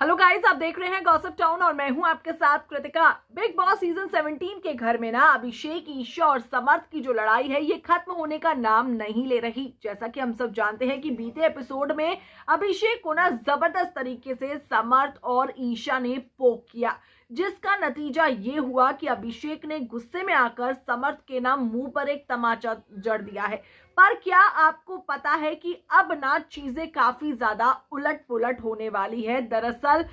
hello guys आप देख रहे हैं गॉसिप टाउन और मैं हूं आपके साथ कृतिका बिग बॉस सीजन 17 के घर में ना अभिषेक ईशा और समर्थ की जो लड़ाई है ये खत्म होने का नाम नहीं ले रही जैसा कि हम सब जानते हैं कि बीते एपिसोड में अभिषेक को ना जबरदस्त तरीके से समर्थ और ईशा ने पोक किया जिसका नतीजा ये हुआ कि अभिषेक ने गुस्से में आकर समर्थ के नाम मुंह पर एक तमाचा जड़ दिया है पर क्या आपको पता है कि अब ना चीजें काफी ज्यादा उलट पुलट होने वाली है दरअसल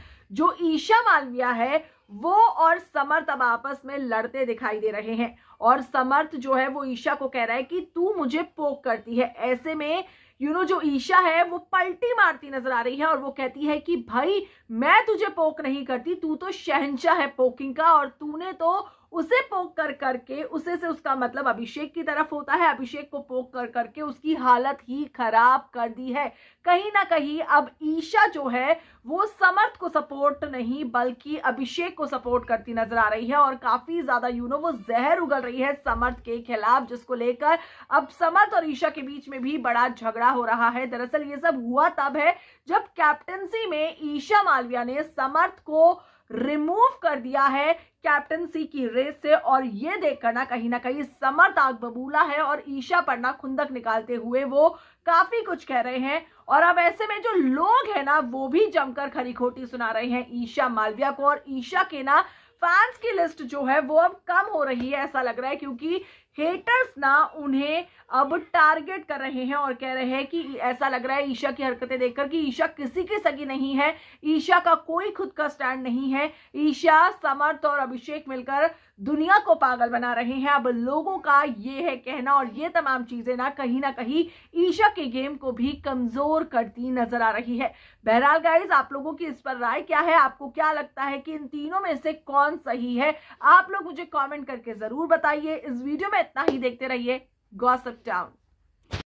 जो ईशा मालविया है वो और समर्थ अब आपस में लड़ते दिखाई दे रहे हैं और समर्थ जो है वो ईशा को कह रहा है कि तू मुझे पोक करती है ऐसे में यू you नो know, जो ईशा है वो पलटी मारती नजर आ रही है और वो कहती है कि भाई मैं तुझे पोक नहीं करती तू तो शहनशाह है पोकिंग का और तूने तो उसे पोक कर करके उसे से उसका मतलब अभिषेक की तरफ होता है अभिषेक को पोक कर करके उसकी हालत ही खराब कर दी है कहीं ना कहीं अब ईशा जो है वो समर्थ को सपोर्ट नहीं बल्कि अभिषेक को सपोर्ट करती नजर आ रही है और काफी ज्यादा यू नो वो जहर उगल रही है समर्थ के खिलाफ जिसको लेकर अब समर्थ और ईशा के बीच में भी बड़ा झगड़ा हो रहा है दरअसल ये सब हुआ तब है जब कैप्टनसी में ईशा मालविया ने समर्थ को रिमूव कर दिया है कैप्टनसी की रेस से और ये देख करना कहीं ना कहीं समर्थ आग बबूला है और ईशा ना खुंदक निकालते हुए वो काफी कुछ कह रहे हैं और अब ऐसे में जो लोग हैं ना वो भी जमकर खरी खोटी सुना रहे हैं ईशा मालविया को और ईशा के ना फैंस की लिस्ट जो है वो अब कम हो रही है ऐसा लग रहा है क्योंकि हेटर्स ना उन्हें अब टारगेट कर रहे हैं और कह रहे हैं कि ऐसा लग रहा है ईशा की हरकतें देखकर कि ईशा किसी की सगी नहीं है ईशा का कोई खुद का स्टैंड नहीं है ईशा समर्थ और अभिषेक मिलकर दुनिया को पागल बना रहे हैं अब लोगों का ये है कहना और ये तमाम चीज़ें ना कहीं ना कहीं ईशा के गेम को भी कमज़ोर करती नजर आ रही है बहरहाल गाइज आप लोगों की इस पर राय क्या है आपको क्या लगता है कि इन तीनों में से कौन सही है आप लोग मुझे कमेंट करके जरूर बताइए इस वीडियो में इतना ही देखते रहिए गॉसअप टाउन